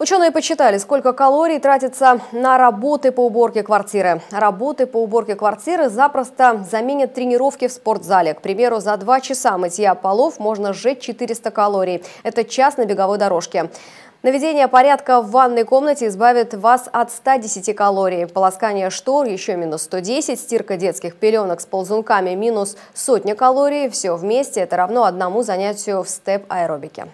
Ученые посчитали, сколько калорий тратится на работы по уборке квартиры. Работы по уборке квартиры запросто заменят тренировки в спортзале. К примеру, за два часа мытья полов можно сжечь 400 калорий. Это час на беговой дорожке. Наведение порядка в ванной комнате избавит вас от 110 калорий. Полоскание штор еще минус 110, стирка детских пеленок с ползунками минус сотня калорий. Все вместе это равно одному занятию в степ-аэробике.